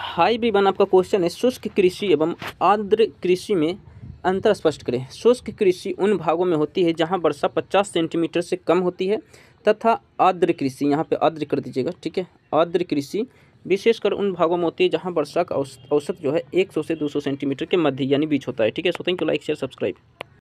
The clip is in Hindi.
हाई बी वन आपका क्वेश्चन है शुष्क कृषि एवं आर्द्र कृषि में अंतर स्पष्ट करें शुष्क कृषि उन भागों में होती है जहाँ वर्षा पचास सेंटीमीटर से कम होती है तथा आर्द्र कृषि यहाँ पे आर्द्र कर दीजिएगा ठीक है आर्द्र कृषि विशेषकर उन भागों में होती है जहाँ वर्षा का औसत जो है 100 से 200 सेंटीमीटर के मध्य यानी बीच होता है ठीक है so thank you like share subscribe